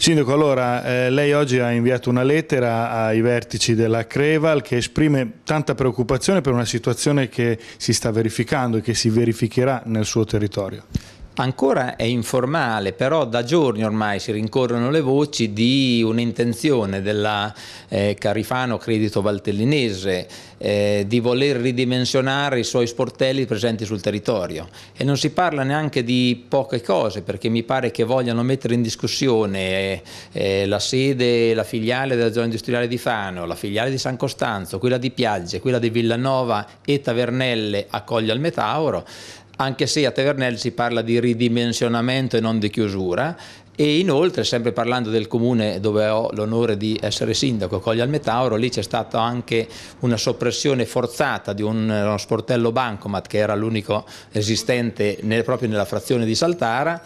Sindaco, allora eh, lei oggi ha inviato una lettera ai vertici della Creval che esprime tanta preoccupazione per una situazione che si sta verificando e che si verificherà nel suo territorio. Ancora è informale, però da giorni ormai si rincorrono le voci di un'intenzione della eh, Carifano Credito Valtellinese eh, di voler ridimensionare i suoi sportelli presenti sul territorio e non si parla neanche di poche cose perché mi pare che vogliano mettere in discussione eh, eh la sede, la filiale della zona industriale di Fano, la filiale di San Costanzo, quella di Piagge, quella di Villanova e Tavernelle a Coglio al Metauro anche se a Tevernelli si parla di ridimensionamento e non di chiusura e inoltre, sempre parlando del comune dove ho l'onore di essere sindaco, Coglia al Metauro, lì c'è stata anche una soppressione forzata di un, uno sportello bancomat che era l'unico esistente nel, proprio nella frazione di Saltara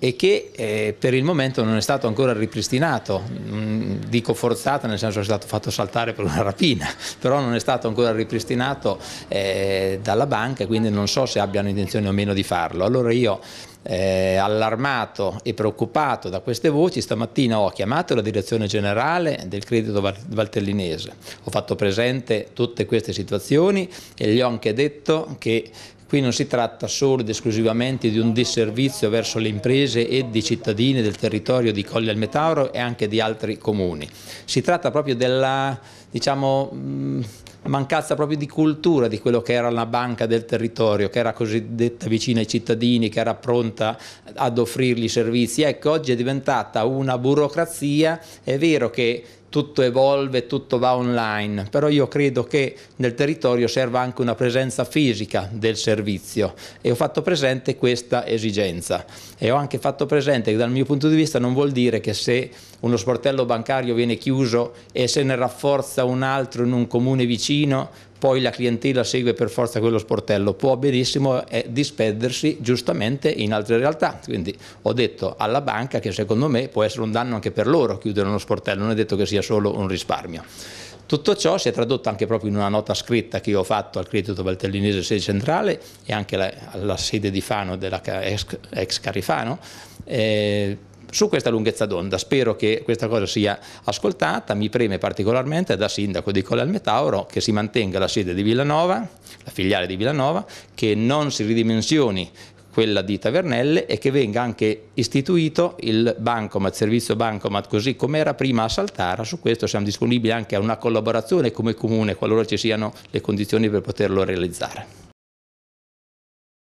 e che eh, per il momento non è stato ancora ripristinato. Mm, dico forzata nel senso che è stato fatto saltare per una rapina, però non è stato ancora ripristinato eh, dalla banca quindi non so se abbiano intenzione o meno di farlo. Allora io eh, allarmato e preoccupato da queste voci, stamattina ho chiamato la direzione generale del credito valtellinese, ho fatto presente tutte queste situazioni e gli ho anche detto che Qui non si tratta solo ed esclusivamente di un disservizio verso le imprese e di cittadini del territorio di Colle al Metauro e anche di altri comuni. Si tratta proprio della diciamo, mm, mancanza proprio di cultura di quello che era la banca del territorio, che era cosiddetta vicina ai cittadini, che era pronta ad offrirgli servizi. Ecco, oggi è diventata una burocrazia, è vero che tutto evolve, tutto va online, però io credo che nel territorio serva anche una presenza fisica del servizio e ho fatto presente questa esigenza e ho anche fatto presente che dal mio punto di vista non vuol dire che se uno sportello bancario viene chiuso e se ne rafforza un altro in un comune vicino poi la clientela segue per forza quello sportello, può benissimo eh, dispedersi giustamente in altre realtà. Quindi ho detto alla banca che secondo me può essere un danno anche per loro chiudere uno sportello, non è detto che sia solo un risparmio. Tutto ciò si è tradotto anche proprio in una nota scritta che io ho fatto al Credito Valtellinese Sede Centrale e anche alla, alla sede di Fano della ex, ex Carifano, eh, su questa lunghezza d'onda. Spero che questa cosa sia ascoltata, mi preme particolarmente da sindaco di Colle al Metauro che si mantenga la sede di Villanova, la filiale di Villanova, che non si ridimensioni quella di Tavernelle e che venga anche istituito il bancomat, servizio bancomat così come era prima a Saltara, su questo siamo disponibili anche a una collaborazione come comune qualora ci siano le condizioni per poterlo realizzare.